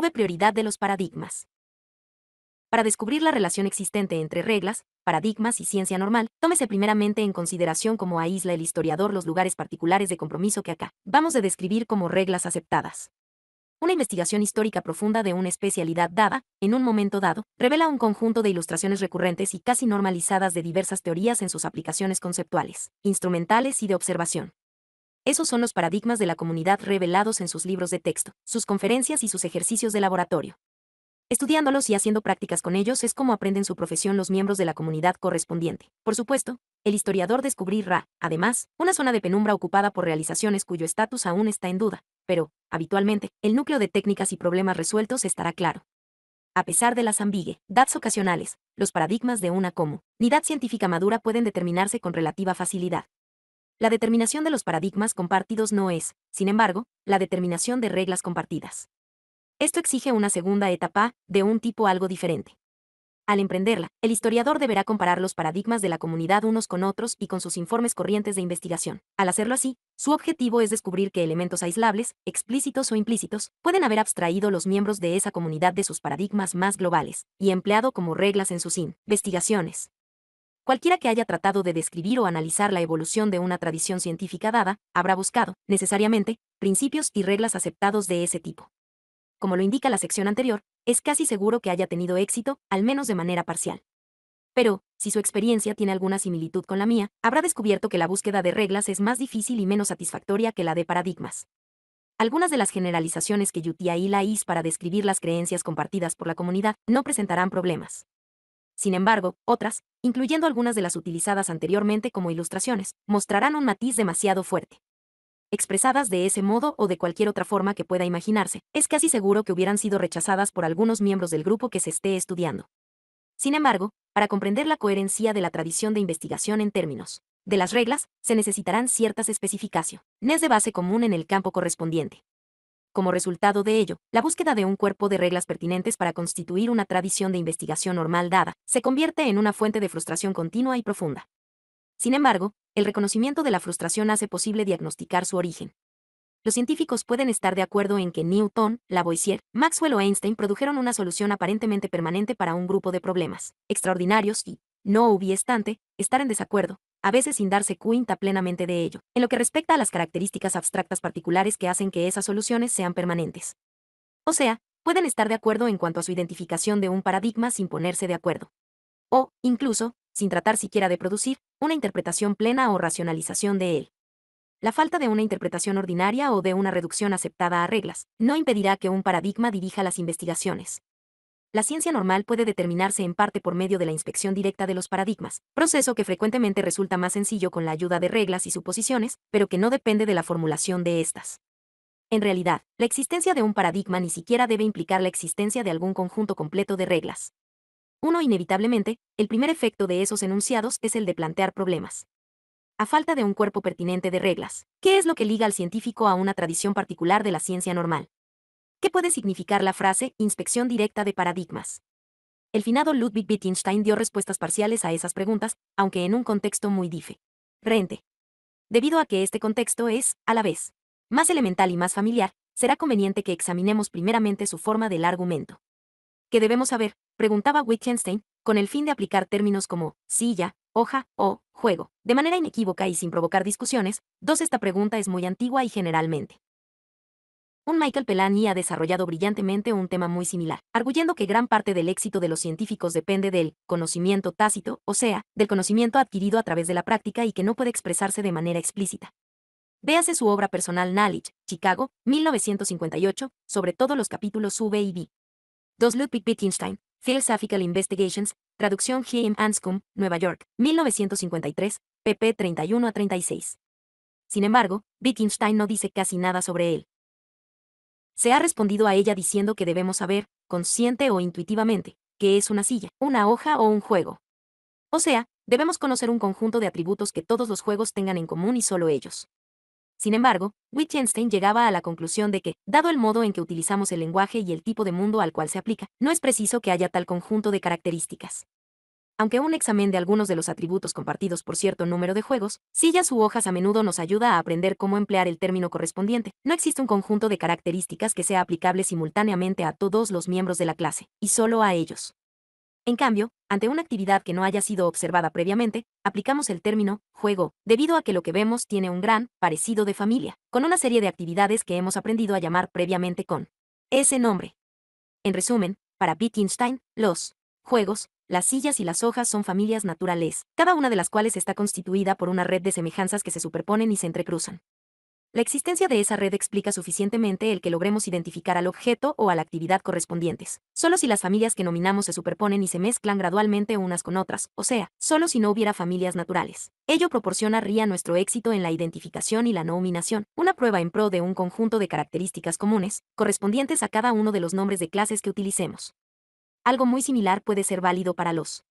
V. Prioridad de los paradigmas. Para descubrir la relación existente entre reglas, paradigmas y ciencia normal, tómese primeramente en consideración como aísla el historiador los lugares particulares de compromiso que acá vamos a describir como reglas aceptadas. Una investigación histórica profunda de una especialidad dada, en un momento dado, revela un conjunto de ilustraciones recurrentes y casi normalizadas de diversas teorías en sus aplicaciones conceptuales, instrumentales y de observación. Esos son los paradigmas de la comunidad revelados en sus libros de texto, sus conferencias y sus ejercicios de laboratorio. Estudiándolos y haciendo prácticas con ellos es como aprenden su profesión los miembros de la comunidad correspondiente. Por supuesto, el historiador descubrirá, además, una zona de penumbra ocupada por realizaciones cuyo estatus aún está en duda, pero, habitualmente, el núcleo de técnicas y problemas resueltos estará claro. A pesar de las ambigüedades ocasionales, los paradigmas de una comunidad científica madura pueden determinarse con relativa facilidad. La determinación de los paradigmas compartidos no es, sin embargo, la determinación de reglas compartidas. Esto exige una segunda etapa, de un tipo algo diferente. Al emprenderla, el historiador deberá comparar los paradigmas de la comunidad unos con otros y con sus informes corrientes de investigación. Al hacerlo así, su objetivo es descubrir qué elementos aislables, explícitos o implícitos, pueden haber abstraído los miembros de esa comunidad de sus paradigmas más globales, y empleado como reglas en sus investigaciones. Cualquiera que haya tratado de describir o analizar la evolución de una tradición científica dada, habrá buscado, necesariamente, principios y reglas aceptados de ese tipo. Como lo indica la sección anterior, es casi seguro que haya tenido éxito, al menos de manera parcial. Pero, si su experiencia tiene alguna similitud con la mía, habrá descubierto que la búsqueda de reglas es más difícil y menos satisfactoria que la de paradigmas. Algunas de las generalizaciones que Yutia y Laís para describir las creencias compartidas por la comunidad no presentarán problemas. Sin embargo, otras, incluyendo algunas de las utilizadas anteriormente como ilustraciones, mostrarán un matiz demasiado fuerte. Expresadas de ese modo o de cualquier otra forma que pueda imaginarse, es casi seguro que hubieran sido rechazadas por algunos miembros del grupo que se esté estudiando. Sin embargo, para comprender la coherencia de la tradición de investigación en términos de las reglas, se necesitarán ciertas especificaciones de base común en el campo correspondiente. Como resultado de ello, la búsqueda de un cuerpo de reglas pertinentes para constituir una tradición de investigación normal dada, se convierte en una fuente de frustración continua y profunda. Sin embargo, el reconocimiento de la frustración hace posible diagnosticar su origen. Los científicos pueden estar de acuerdo en que Newton, Lavoisier, Maxwell o Einstein produjeron una solución aparentemente permanente para un grupo de problemas extraordinarios y, no obstante, estar en desacuerdo, a veces sin darse cuenta plenamente de ello, en lo que respecta a las características abstractas particulares que hacen que esas soluciones sean permanentes. O sea, pueden estar de acuerdo en cuanto a su identificación de un paradigma sin ponerse de acuerdo. O, incluso, sin tratar siquiera de producir, una interpretación plena o racionalización de él. La falta de una interpretación ordinaria o de una reducción aceptada a reglas no impedirá que un paradigma dirija las investigaciones la ciencia normal puede determinarse en parte por medio de la inspección directa de los paradigmas, proceso que frecuentemente resulta más sencillo con la ayuda de reglas y suposiciones, pero que no depende de la formulación de estas. En realidad, la existencia de un paradigma ni siquiera debe implicar la existencia de algún conjunto completo de reglas. Uno inevitablemente, el primer efecto de esos enunciados es el de plantear problemas. A falta de un cuerpo pertinente de reglas, ¿qué es lo que liga al científico a una tradición particular de la ciencia normal? ¿Qué puede significar la frase inspección directa de paradigmas? El finado Ludwig Wittgenstein dio respuestas parciales a esas preguntas, aunque en un contexto muy Rente. Debido a que este contexto es, a la vez, más elemental y más familiar, será conveniente que examinemos primeramente su forma del argumento. ¿Qué debemos saber? preguntaba Wittgenstein, con el fin de aplicar términos como silla, hoja o juego, de manera inequívoca y sin provocar discusiones, dos esta pregunta es muy antigua y generalmente un Michael Pelani ha desarrollado brillantemente un tema muy similar, arguyendo que gran parte del éxito de los científicos depende del conocimiento tácito, o sea, del conocimiento adquirido a través de la práctica y que no puede expresarse de manera explícita. Véase su obra personal Knowledge, Chicago, 1958, sobre todos los capítulos V y B. 2. Ludwig Wittgenstein, Philosophical Investigations, traducción G. M. Anscombe, Nueva York, 1953, pp. 31 a 36. Sin embargo, Wittgenstein no dice casi nada sobre él, se ha respondido a ella diciendo que debemos saber, consciente o intuitivamente, que es una silla, una hoja o un juego. O sea, debemos conocer un conjunto de atributos que todos los juegos tengan en común y solo ellos. Sin embargo, Wittgenstein llegaba a la conclusión de que, dado el modo en que utilizamos el lenguaje y el tipo de mundo al cual se aplica, no es preciso que haya tal conjunto de características aunque un examen de algunos de los atributos compartidos por cierto número de juegos, sillas u hojas a menudo nos ayuda a aprender cómo emplear el término correspondiente. No existe un conjunto de características que sea aplicable simultáneamente a todos los miembros de la clase, y solo a ellos. En cambio, ante una actividad que no haya sido observada previamente, aplicamos el término juego, debido a que lo que vemos tiene un gran parecido de familia, con una serie de actividades que hemos aprendido a llamar previamente con ese nombre. En resumen, para Wittgenstein, los juegos, las sillas y las hojas son familias naturales, cada una de las cuales está constituida por una red de semejanzas que se superponen y se entrecruzan. La existencia de esa red explica suficientemente el que logremos identificar al objeto o a la actividad correspondientes, solo si las familias que nominamos se superponen y se mezclan gradualmente unas con otras, o sea, solo si no hubiera familias naturales. Ello proporciona nuestro éxito en la identificación y la nominación, una prueba en pro de un conjunto de características comunes, correspondientes a cada uno de los nombres de clases que utilicemos algo muy similar puede ser válido para los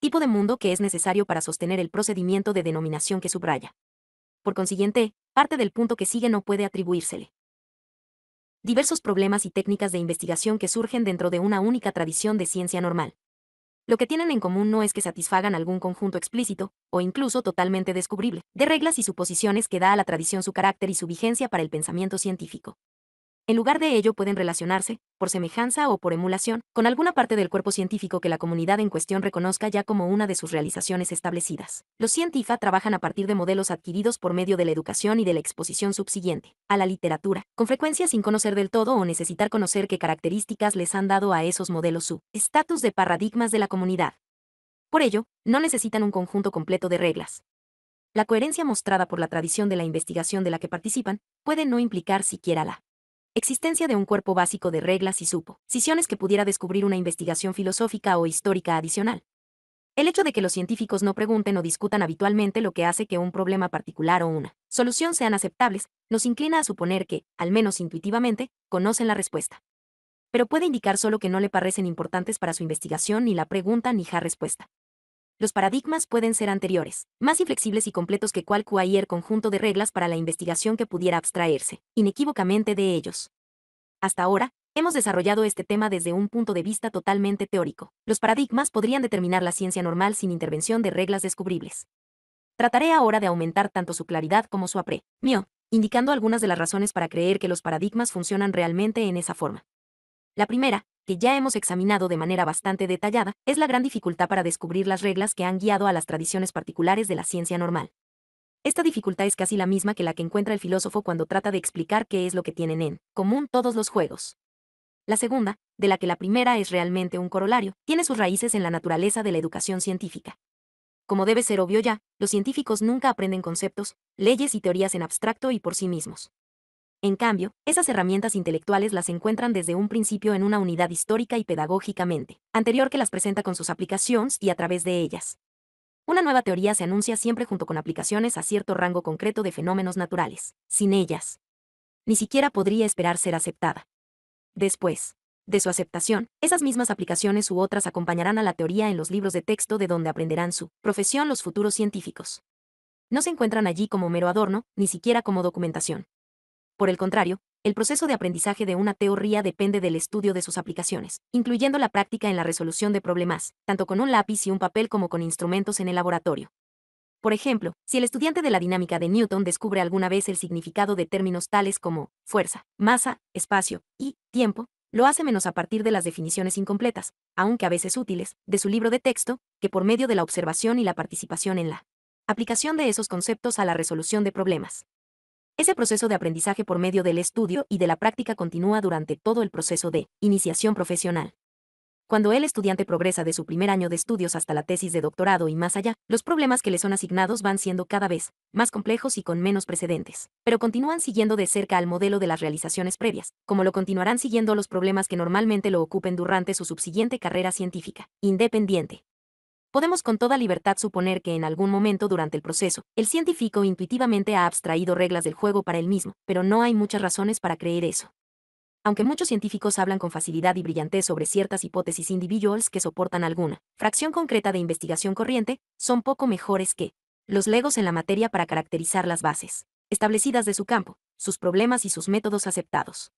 tipo de mundo que es necesario para sostener el procedimiento de denominación que subraya. Por consiguiente, parte del punto que sigue no puede atribuírsele. Diversos problemas y técnicas de investigación que surgen dentro de una única tradición de ciencia normal. Lo que tienen en común no es que satisfagan algún conjunto explícito, o incluso totalmente descubrible, de reglas y suposiciones que da a la tradición su carácter y su vigencia para el pensamiento científico. En lugar de ello pueden relacionarse, por semejanza o por emulación, con alguna parte del cuerpo científico que la comunidad en cuestión reconozca ya como una de sus realizaciones establecidas. Los científica trabajan a partir de modelos adquiridos por medio de la educación y de la exposición subsiguiente, a la literatura, con frecuencia sin conocer del todo o necesitar conocer qué características les han dado a esos modelos su estatus de paradigmas de la comunidad. Por ello, no necesitan un conjunto completo de reglas, la coherencia mostrada por la tradición de la investigación de la que participan puede no implicar siquiera la existencia de un cuerpo básico de reglas y suposiciones que pudiera descubrir una investigación filosófica o histórica adicional. El hecho de que los científicos no pregunten o discutan habitualmente lo que hace que un problema particular o una solución sean aceptables, nos inclina a suponer que, al menos intuitivamente, conocen la respuesta. Pero puede indicar solo que no le parecen importantes para su investigación ni la pregunta ni la respuesta los paradigmas pueden ser anteriores, más inflexibles y completos que cualquier conjunto de reglas para la investigación que pudiera abstraerse, inequívocamente, de ellos. Hasta ahora, hemos desarrollado este tema desde un punto de vista totalmente teórico. Los paradigmas podrían determinar la ciencia normal sin intervención de reglas descubribles. Trataré ahora de aumentar tanto su claridad como su apre, mío, indicando algunas de las razones para creer que los paradigmas funcionan realmente en esa forma. La primera que ya hemos examinado de manera bastante detallada, es la gran dificultad para descubrir las reglas que han guiado a las tradiciones particulares de la ciencia normal. Esta dificultad es casi la misma que la que encuentra el filósofo cuando trata de explicar qué es lo que tienen en común todos los juegos. La segunda, de la que la primera es realmente un corolario, tiene sus raíces en la naturaleza de la educación científica. Como debe ser obvio ya, los científicos nunca aprenden conceptos, leyes y teorías en abstracto y por sí mismos. En cambio, esas herramientas intelectuales las encuentran desde un principio en una unidad histórica y pedagógicamente, anterior que las presenta con sus aplicaciones y a través de ellas. Una nueva teoría se anuncia siempre junto con aplicaciones a cierto rango concreto de fenómenos naturales. Sin ellas, ni siquiera podría esperar ser aceptada. Después de su aceptación, esas mismas aplicaciones u otras acompañarán a la teoría en los libros de texto de donde aprenderán su profesión los futuros científicos. No se encuentran allí como mero adorno, ni siquiera como documentación. Por el contrario, el proceso de aprendizaje de una teoría depende del estudio de sus aplicaciones, incluyendo la práctica en la resolución de problemas, tanto con un lápiz y un papel como con instrumentos en el laboratorio. Por ejemplo, si el estudiante de la dinámica de Newton descubre alguna vez el significado de términos tales como fuerza, masa, espacio y tiempo, lo hace menos a partir de las definiciones incompletas, aunque a veces útiles, de su libro de texto, que por medio de la observación y la participación en la aplicación de esos conceptos a la resolución de problemas. Ese proceso de aprendizaje por medio del estudio y de la práctica continúa durante todo el proceso de iniciación profesional. Cuando el estudiante progresa de su primer año de estudios hasta la tesis de doctorado y más allá, los problemas que le son asignados van siendo cada vez más complejos y con menos precedentes, pero continúan siguiendo de cerca al modelo de las realizaciones previas, como lo continuarán siguiendo los problemas que normalmente lo ocupen durante su subsiguiente carrera científica, independiente podemos con toda libertad suponer que en algún momento durante el proceso, el científico intuitivamente ha abstraído reglas del juego para él mismo, pero no hay muchas razones para creer eso. Aunque muchos científicos hablan con facilidad y brillantez sobre ciertas hipótesis individuals que soportan alguna fracción concreta de investigación corriente, son poco mejores que los legos en la materia para caracterizar las bases establecidas de su campo, sus problemas y sus métodos aceptados.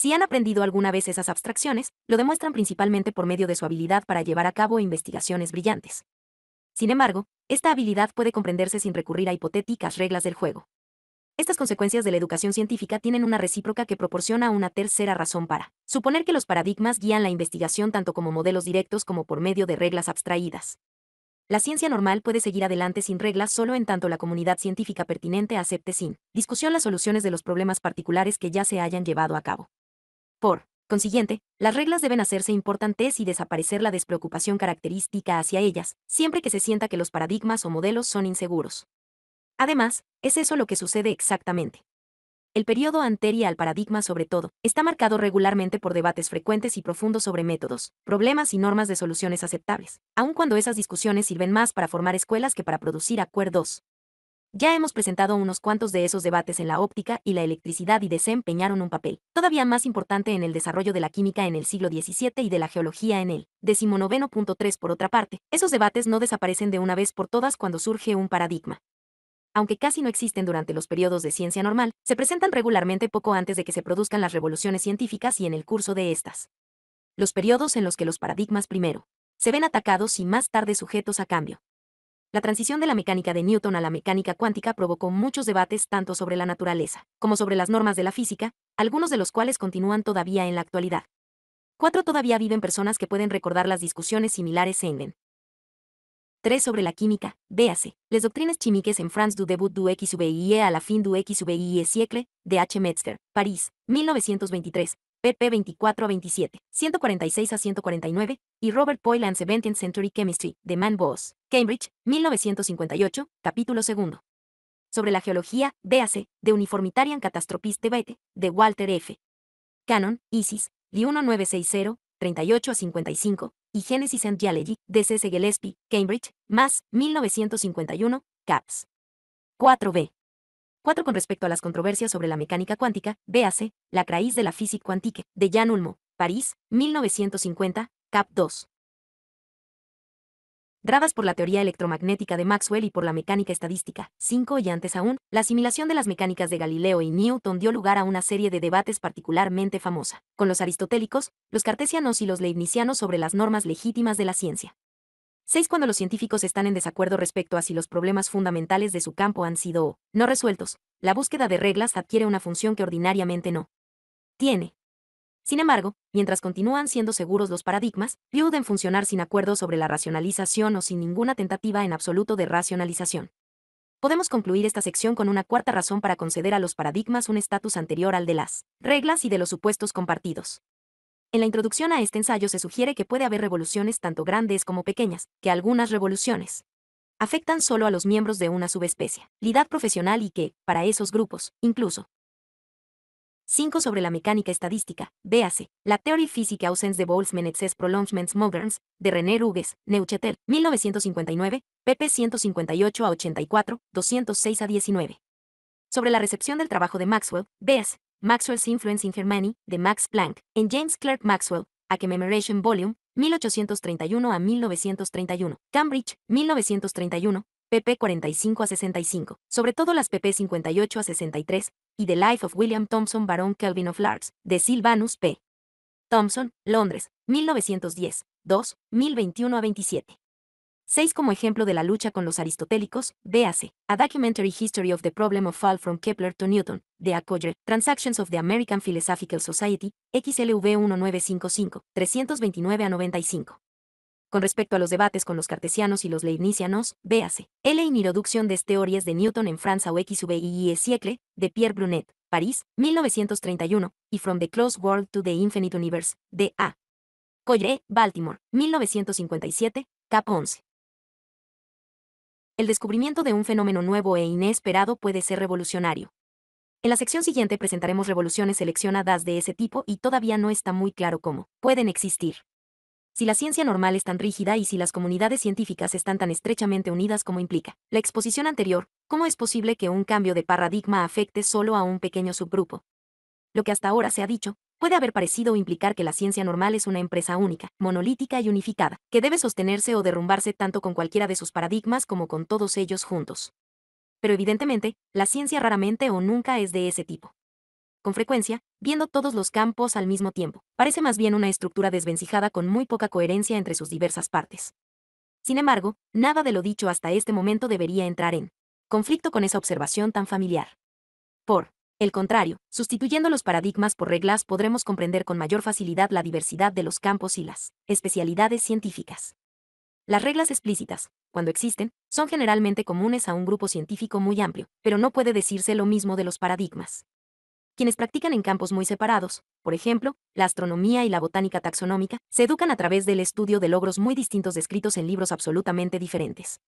Si han aprendido alguna vez esas abstracciones, lo demuestran principalmente por medio de su habilidad para llevar a cabo investigaciones brillantes. Sin embargo, esta habilidad puede comprenderse sin recurrir a hipotéticas reglas del juego. Estas consecuencias de la educación científica tienen una recíproca que proporciona una tercera razón para suponer que los paradigmas guían la investigación tanto como modelos directos como por medio de reglas abstraídas. La ciencia normal puede seguir adelante sin reglas solo en tanto la comunidad científica pertinente acepte sin discusión las soluciones de los problemas particulares que ya se hayan llevado a cabo. Por consiguiente, las reglas deben hacerse importantes y desaparecer la despreocupación característica hacia ellas, siempre que se sienta que los paradigmas o modelos son inseguros. Además, es eso lo que sucede exactamente. El periodo anterior al paradigma sobre todo, está marcado regularmente por debates frecuentes y profundos sobre métodos, problemas y normas de soluciones aceptables, aun cuando esas discusiones sirven más para formar escuelas que para producir acuerdos. Ya hemos presentado unos cuantos de esos debates en la óptica y la electricidad y desempeñaron un papel, todavía más importante en el desarrollo de la química en el siglo XVII y de la geología en el XIX.3 por otra parte. Esos debates no desaparecen de una vez por todas cuando surge un paradigma. Aunque casi no existen durante los periodos de ciencia normal, se presentan regularmente poco antes de que se produzcan las revoluciones científicas y en el curso de estas. Los periodos en los que los paradigmas primero se ven atacados y más tarde sujetos a cambio la transición de la mecánica de Newton a la mecánica cuántica provocó muchos debates tanto sobre la naturaleza como sobre las normas de la física, algunos de los cuales continúan todavía en la actualidad. Cuatro todavía viven personas que pueden recordar las discusiones similares en 3 sobre la química, véase, les doctrines chimiques en France du début du XVIE a la fin du XVIe siècle, de H. Metzger, París, 1923, pp 24 a 27, 146 a 149, y Robert Poyle and Century Chemistry, de Man Boss, Cambridge, 1958, capítulo 2. Sobre la geología, véase, de Uniformitarian Catastropist Debate, de Walter F. Cannon, Isis, de 1960, 38 a 55, y Genesis and Geology, de C.S. Gillespie, Cambridge, más, 1951, caps. 4b. 4. Con respecto a las controversias sobre la mecánica cuántica, véase, La craíz de la física cuántica, de Jan Ulmo, París, 1950, Cap 2. Dradas por la teoría electromagnética de Maxwell y por la mecánica estadística. 5. Y antes aún, la asimilación de las mecánicas de Galileo y Newton dio lugar a una serie de debates particularmente famosa, con los aristotélicos, los cartesianos y los leibnizianos sobre las normas legítimas de la ciencia. 6. Cuando los científicos están en desacuerdo respecto a si los problemas fundamentales de su campo han sido o no resueltos, la búsqueda de reglas adquiere una función que ordinariamente no tiene. Sin embargo, mientras continúan siendo seguros los paradigmas, viuden funcionar sin acuerdo sobre la racionalización o sin ninguna tentativa en absoluto de racionalización. Podemos concluir esta sección con una cuarta razón para conceder a los paradigmas un estatus anterior al de las reglas y de los supuestos compartidos. En la introducción a este ensayo se sugiere que puede haber revoluciones tanto grandes como pequeñas, que algunas revoluciones afectan solo a los miembros de una subespecie, lidad profesional y que, para esos grupos, incluso, 5 sobre la mecánica estadística, véase, La Theory Physique Ausens de Boltzmann et Prolongements Moderns, de René Ruges, Neuchatel, 1959, pp 158 a 84, 206 a 19. Sobre la recepción del trabajo de Maxwell, véase, Maxwell's Influence in Germany, de Max Planck, en James Clerk Maxwell, A Commemoration Volume, 1831 a 1931, Cambridge, 1931, pp 45 a 65, sobre todo las pp 58 a 63, y The Life of William Thomson Baron Kelvin of Larks, de Silvanus P. Thomson, Londres, 1910, 2, 1021 a 27. 6 como ejemplo de la lucha con los aristotélicos, B.A.C., A Documentary History of the Problem of Fall from Kepler to Newton, de Coller, Transactions of the American Philosophical Society, XLV 1955, 329 a 95. Con respecto a los debates con los cartesianos y los leibnizianos, véase, L. Introducción des teorías de Newton en Francia o y e siècle, de Pierre Brunet, París, 1931, y From the Close World to the Infinite Universe, de A. coller, Baltimore, 1957, cap 11 el descubrimiento de un fenómeno nuevo e inesperado puede ser revolucionario. En la sección siguiente presentaremos revoluciones seleccionadas de ese tipo y todavía no está muy claro cómo pueden existir. Si la ciencia normal es tan rígida y si las comunidades científicas están tan estrechamente unidas como implica la exposición anterior, ¿cómo es posible que un cambio de paradigma afecte solo a un pequeño subgrupo? Lo que hasta ahora se ha dicho, puede haber parecido implicar que la ciencia normal es una empresa única, monolítica y unificada, que debe sostenerse o derrumbarse tanto con cualquiera de sus paradigmas como con todos ellos juntos. Pero evidentemente, la ciencia raramente o nunca es de ese tipo. Con frecuencia, viendo todos los campos al mismo tiempo, parece más bien una estructura desvencijada con muy poca coherencia entre sus diversas partes. Sin embargo, nada de lo dicho hasta este momento debería entrar en conflicto con esa observación tan familiar. Por el contrario, sustituyendo los paradigmas por reglas podremos comprender con mayor facilidad la diversidad de los campos y las especialidades científicas. Las reglas explícitas, cuando existen, son generalmente comunes a un grupo científico muy amplio, pero no puede decirse lo mismo de los paradigmas. Quienes practican en campos muy separados, por ejemplo, la astronomía y la botánica taxonómica, se educan a través del estudio de logros muy distintos descritos en libros absolutamente diferentes.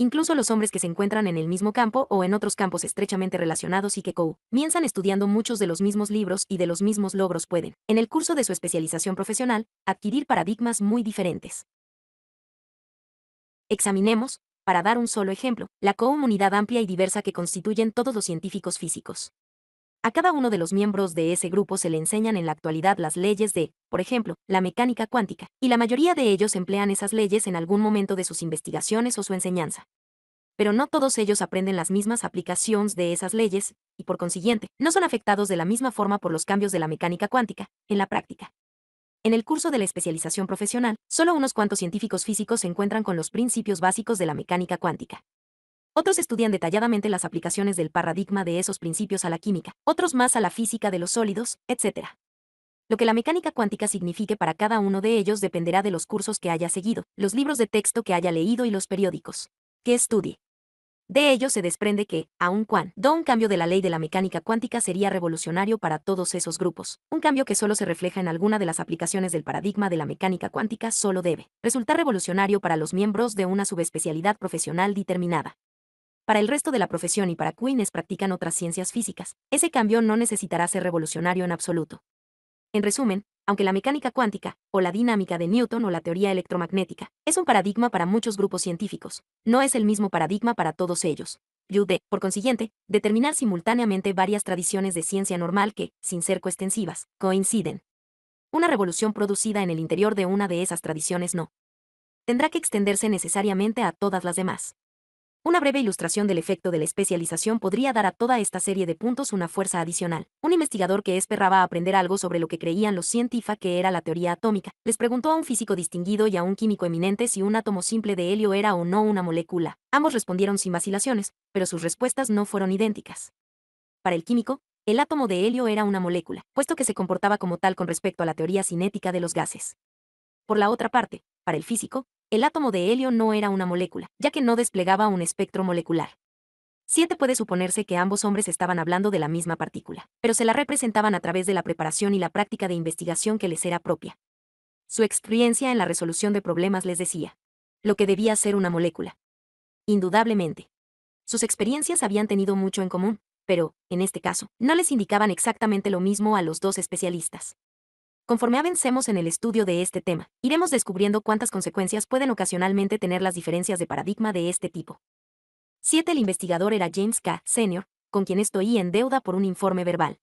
Incluso los hombres que se encuentran en el mismo campo o en otros campos estrechamente relacionados y que comienzan estudiando muchos de los mismos libros y de los mismos logros pueden, en el curso de su especialización profesional, adquirir paradigmas muy diferentes. Examinemos, para dar un solo ejemplo, la comunidad amplia y diversa que constituyen todos los científicos físicos. A cada uno de los miembros de ese grupo se le enseñan en la actualidad las leyes de, por ejemplo, la mecánica cuántica, y la mayoría de ellos emplean esas leyes en algún momento de sus investigaciones o su enseñanza. Pero no todos ellos aprenden las mismas aplicaciones de esas leyes, y por consiguiente, no son afectados de la misma forma por los cambios de la mecánica cuántica, en la práctica. En el curso de la especialización profesional, solo unos cuantos científicos físicos se encuentran con los principios básicos de la mecánica cuántica. Otros estudian detalladamente las aplicaciones del paradigma de esos principios a la química, otros más a la física de los sólidos, etc. Lo que la mecánica cuántica signifique para cada uno de ellos dependerá de los cursos que haya seguido, los libros de texto que haya leído y los periódicos que estudie. De ello se desprende que, aun cuando un cambio de la ley de la mecánica cuántica sería revolucionario para todos esos grupos, un cambio que solo se refleja en alguna de las aplicaciones del paradigma de la mecánica cuántica solo debe resultar revolucionario para los miembros de una subespecialidad profesional determinada. Para el resto de la profesión y para quienes practican otras ciencias físicas, ese cambio no necesitará ser revolucionario en absoluto. En resumen, aunque la mecánica cuántica, o la dinámica de Newton o la teoría electromagnética, es un paradigma para muchos grupos científicos, no es el mismo paradigma para todos ellos. Yude, por consiguiente, determinar simultáneamente varias tradiciones de ciencia normal que, sin ser coextensivas, coinciden. Una revolución producida en el interior de una de esas tradiciones no. Tendrá que extenderse necesariamente a todas las demás. Una breve ilustración del efecto de la especialización podría dar a toda esta serie de puntos una fuerza adicional. Un investigador que esperaba aprender algo sobre lo que creían los científicos que era la teoría atómica, les preguntó a un físico distinguido y a un químico eminente si un átomo simple de helio era o no una molécula. Ambos respondieron sin vacilaciones, pero sus respuestas no fueron idénticas. Para el químico, el átomo de helio era una molécula, puesto que se comportaba como tal con respecto a la teoría cinética de los gases. Por la otra parte, para el físico, el átomo de helio no era una molécula, ya que no desplegaba un espectro molecular. Siete Puede suponerse que ambos hombres estaban hablando de la misma partícula, pero se la representaban a través de la preparación y la práctica de investigación que les era propia. Su experiencia en la resolución de problemas les decía lo que debía ser una molécula. Indudablemente. Sus experiencias habían tenido mucho en común, pero, en este caso, no les indicaban exactamente lo mismo a los dos especialistas. Conforme avancemos en el estudio de este tema, iremos descubriendo cuántas consecuencias pueden ocasionalmente tener las diferencias de paradigma de este tipo. 7. El investigador era James K. Sr., con quien estoy en deuda por un informe verbal.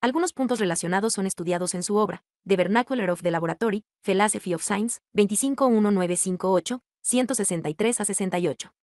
Algunos puntos relacionados son estudiados en su obra, The Vernacular of the Laboratory, Philosophy of Science, 251958, 163 a 68.